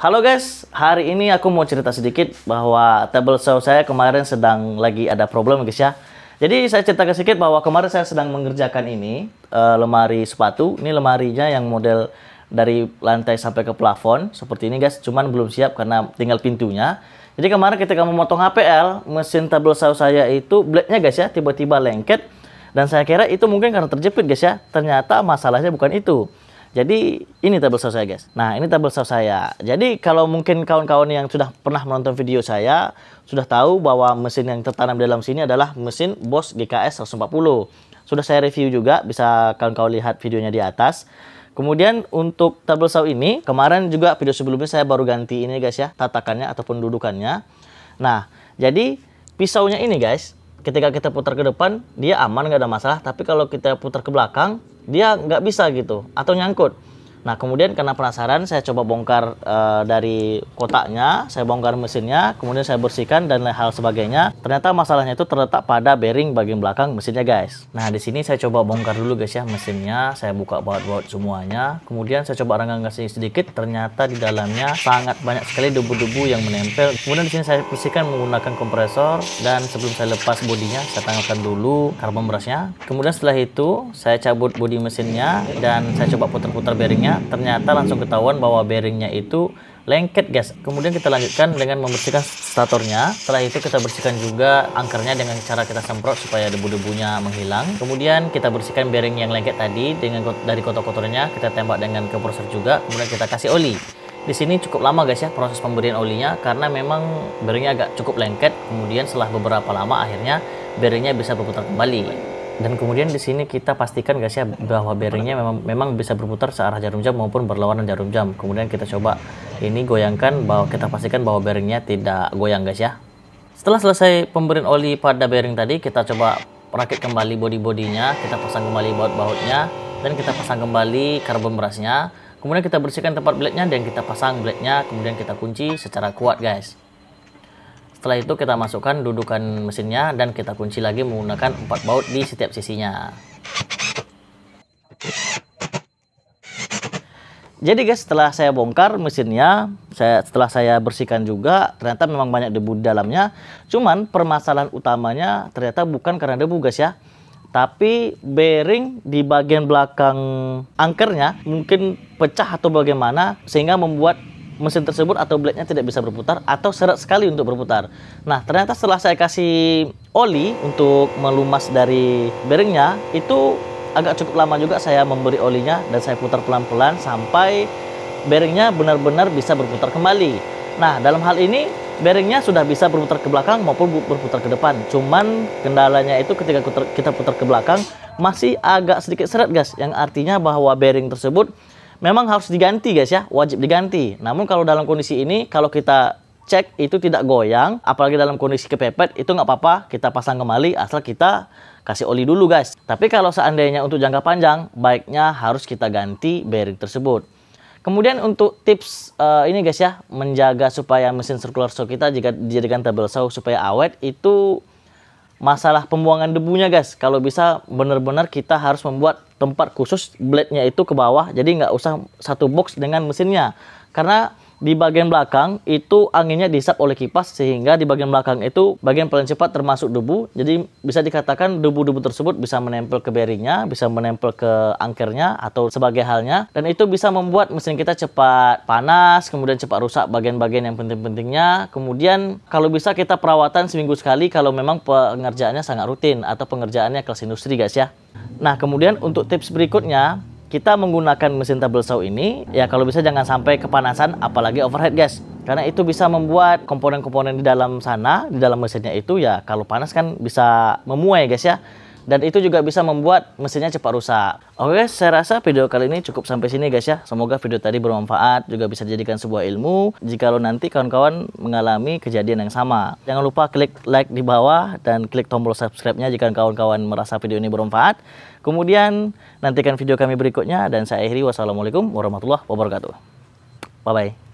Halo guys, hari ini aku mau cerita sedikit bahwa table saw saya kemarin sedang lagi ada problem guys ya. Jadi saya ceritakan sedikit bahwa kemarin saya sedang mengerjakan ini uh, lemari sepatu. Ini lemarinya yang model dari lantai sampai ke plafon seperti ini guys. Cuman belum siap karena tinggal pintunya. Jadi kemarin ketika memotong HPL, mesin table saw saya itu blade-nya guys ya tiba-tiba lengket dan saya kira itu mungkin karena terjepit guys ya. Ternyata masalahnya bukan itu. Jadi ini tabel saw saya guys. Nah ini tabel saw saya. Jadi kalau mungkin kawan-kawan yang sudah pernah menonton video saya sudah tahu bahwa mesin yang tertanam di dalam sini adalah mesin Bosch GKS 140. Sudah saya review juga, bisa kawan-kawan lihat videonya di atas. Kemudian untuk tabel saw ini, kemarin juga video sebelumnya saya baru ganti ini guys ya, tatakannya ataupun dudukannya. Nah, jadi pisaunya ini guys, ketika kita putar ke depan, dia aman nggak ada masalah. Tapi kalau kita putar ke belakang, dia nggak bisa gitu atau nyangkut Nah, kemudian karena penasaran, saya coba bongkar uh, dari kotaknya, saya bongkar mesinnya, kemudian saya bersihkan dan hal sebagainya. Ternyata masalahnya itu terletak pada bearing bagian belakang mesinnya, guys. Nah, di sini saya coba bongkar dulu, guys ya, mesinnya. Saya buka baut-baut semuanya. Kemudian saya coba renggang-renggang sedikit, ternyata di dalamnya sangat banyak sekali debu-debu yang menempel. Kemudian di sini saya bersihkan menggunakan kompresor dan sebelum saya lepas bodinya, saya tanggalkan dulu karbon berasnya Kemudian setelah itu, saya cabut bodi mesinnya dan saya coba putar-putar bearingnya bearingnya ternyata langsung ketahuan bahwa bearingnya itu lengket guys kemudian kita lanjutkan dengan membersihkan statornya setelah itu kita bersihkan juga angkernya dengan cara kita semprot supaya debu-debunya menghilang kemudian kita bersihkan bearing yang lengket tadi dengan dari kotor-kotornya kita tembak dengan kompresor juga kemudian kita kasih oli di sini cukup lama guys ya proses pemberian olinya karena memang bearingnya agak cukup lengket kemudian setelah beberapa lama akhirnya bearingnya bisa berputar kembali dan kemudian di sini kita pastikan guys ya bahwa bearingnya memang memang bisa berputar searah jarum jam maupun berlawanan jarum jam. Kemudian kita coba ini goyangkan bahwa kita pastikan bahwa bearingnya tidak goyang guys ya. Setelah selesai pemberian oli pada bearing tadi, kita coba rakit kembali body-bodinya, kita pasang kembali baut-bautnya, dan kita pasang kembali karbon berasnya. Kemudian kita bersihkan tempat blade-nya dan kita pasang blade-nya, kemudian kita kunci secara kuat guys. Setelah itu kita masukkan dudukan mesinnya dan kita kunci lagi menggunakan 4 baut di setiap sisinya. Jadi guys, setelah saya bongkar mesinnya, saya setelah saya bersihkan juga, ternyata memang banyak debu di dalamnya. Cuman permasalahan utamanya ternyata bukan karena debu guys ya. Tapi bearing di bagian belakang angkernya mungkin pecah atau bagaimana sehingga membuat mesin tersebut atau blade-nya tidak bisa berputar atau seret sekali untuk berputar. Nah, ternyata setelah saya kasih oli untuk melumas dari bearingnya, itu agak cukup lama juga saya memberi olinya dan saya putar pelan-pelan sampai bearingnya benar-benar bisa berputar kembali. Nah, dalam hal ini bearingnya sudah bisa berputar ke belakang maupun berputar ke depan. Cuman kendalanya itu ketika kita putar ke belakang masih agak sedikit seret guys. yang artinya bahwa bearing tersebut memang harus diganti guys ya, wajib diganti. Namun kalau dalam kondisi ini, kalau kita cek itu tidak goyang, apalagi dalam kondisi kepepet, itu nggak apa-apa, kita pasang kembali asal kita kasih oli dulu guys. Tapi kalau seandainya untuk jangka panjang, baiknya harus kita ganti bearing tersebut. Kemudian untuk tips uh, ini guys ya, menjaga supaya mesin circular saw kita jika dijadikan table saw supaya awet itu masalah pembuangan debunya guys. Kalau bisa benar-benar kita harus membuat tempat khusus blade-nya itu ke bawah jadi nggak usah satu box dengan mesinnya karena di bagian belakang itu anginnya disap oleh kipas sehingga di bagian belakang itu bagian paling cepat termasuk debu jadi bisa dikatakan debu-debu tersebut bisa menempel ke bearingnya bisa menempel ke angkernya atau sebagai halnya dan itu bisa membuat mesin kita cepat panas kemudian cepat rusak bagian-bagian yang penting-pentingnya kemudian kalau bisa kita perawatan seminggu sekali kalau memang pengerjaannya sangat rutin atau pengerjaannya kelas industri guys ya Nah, kemudian untuk tips berikutnya, kita menggunakan mesin table saw ini, ya kalau bisa jangan sampai kepanasan, apalagi overhead guys Karena itu bisa membuat komponen-komponen di dalam sana, di dalam mesinnya itu ya kalau panas kan bisa memuai guys ya dan itu juga bisa membuat mesinnya cepat rusak. Oke, saya rasa video kali ini cukup sampai sini guys ya. Semoga video tadi bermanfaat, juga bisa dijadikan sebuah ilmu jika lo nanti kawan-kawan mengalami kejadian yang sama. Jangan lupa klik like di bawah dan klik tombol subscribe-nya jika kawan-kawan merasa video ini bermanfaat. Kemudian nantikan video kami berikutnya dan saya akhiri wassalamualaikum warahmatullahi wabarakatuh. Bye-bye.